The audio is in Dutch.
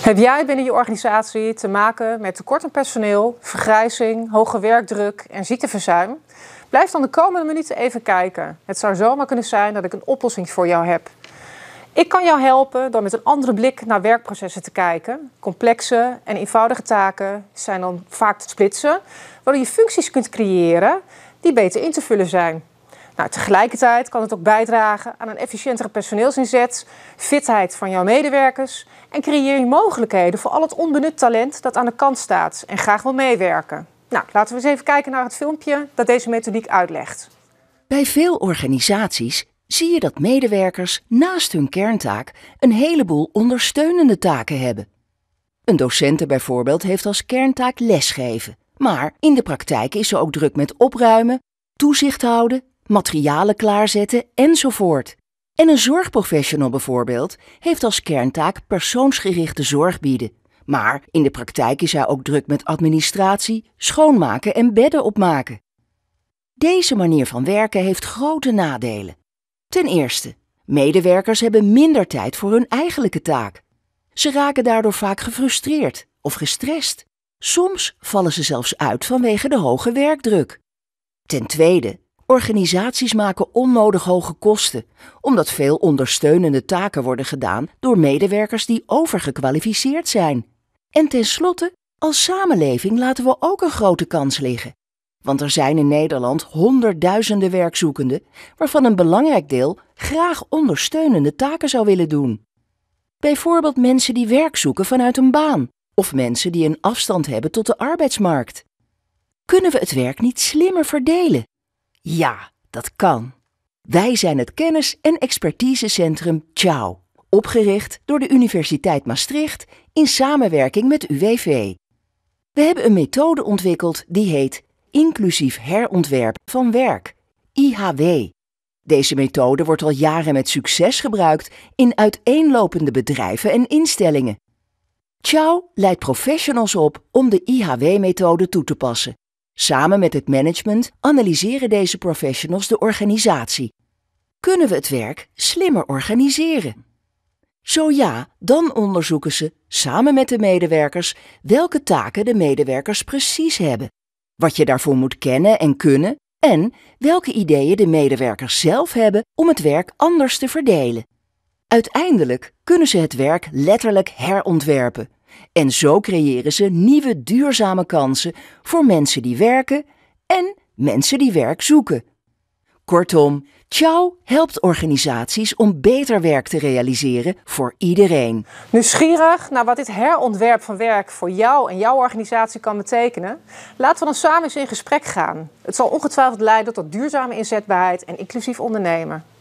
Heb jij binnen je organisatie te maken met tekort aan personeel, vergrijzing, hoge werkdruk en ziekteverzuim? Blijf dan de komende minuten even kijken. Het zou zomaar kunnen zijn dat ik een oplossing voor jou heb. Ik kan jou helpen door met een andere blik naar werkprocessen te kijken. Complexe en eenvoudige taken zijn dan vaak te splitsen, waardoor je functies kunt creëren die beter in te vullen zijn. Nou, tegelijkertijd kan het ook bijdragen aan een efficiëntere personeelsinzet, fitheid van jouw medewerkers en creëer je mogelijkheden voor al het onbenut talent dat aan de kant staat en graag wil meewerken. Nou, laten we eens even kijken naar het filmpje dat deze methodiek uitlegt. Bij veel organisaties zie je dat medewerkers naast hun kerntaak een heleboel ondersteunende taken hebben. Een docenten bijvoorbeeld heeft als kerntaak lesgeven, maar in de praktijk is ze ook druk met opruimen, toezicht houden, materialen klaarzetten enzovoort. En een zorgprofessional bijvoorbeeld heeft als kerntaak persoonsgerichte zorg bieden. Maar in de praktijk is hij ook druk met administratie, schoonmaken en bedden opmaken. Deze manier van werken heeft grote nadelen. Ten eerste, medewerkers hebben minder tijd voor hun eigenlijke taak. Ze raken daardoor vaak gefrustreerd of gestrest. Soms vallen ze zelfs uit vanwege de hoge werkdruk. Ten tweede, Organisaties maken onnodig hoge kosten, omdat veel ondersteunende taken worden gedaan door medewerkers die overgekwalificeerd zijn. En tenslotte, als samenleving laten we ook een grote kans liggen. Want er zijn in Nederland honderdduizenden werkzoekenden, waarvan een belangrijk deel graag ondersteunende taken zou willen doen. Bijvoorbeeld mensen die werk zoeken vanuit een baan of mensen die een afstand hebben tot de arbeidsmarkt. Kunnen we het werk niet slimmer verdelen? Ja, dat kan. Wij zijn het kennis- en expertisecentrum CHAO, opgericht door de Universiteit Maastricht in samenwerking met UWV. We hebben een methode ontwikkeld die heet Inclusief Herontwerp van Werk, IHW. Deze methode wordt al jaren met succes gebruikt in uiteenlopende bedrijven en instellingen. Chow leidt professionals op om de IHW-methode toe te passen Samen met het management analyseren deze professionals de organisatie. Kunnen we het werk slimmer organiseren? Zo ja, dan onderzoeken ze samen met de medewerkers welke taken de medewerkers precies hebben, wat je daarvoor moet kennen en kunnen en welke ideeën de medewerkers zelf hebben om het werk anders te verdelen. Uiteindelijk kunnen ze het werk letterlijk herontwerpen, en zo creëren ze nieuwe duurzame kansen voor mensen die werken en mensen die werk zoeken. Kortom, Ciao helpt organisaties om beter werk te realiseren voor iedereen. Nieuwsgierig naar wat dit herontwerp van werk voor jou en jouw organisatie kan betekenen? Laten we dan samen eens in gesprek gaan. Het zal ongetwijfeld leiden tot duurzame inzetbaarheid en inclusief ondernemen.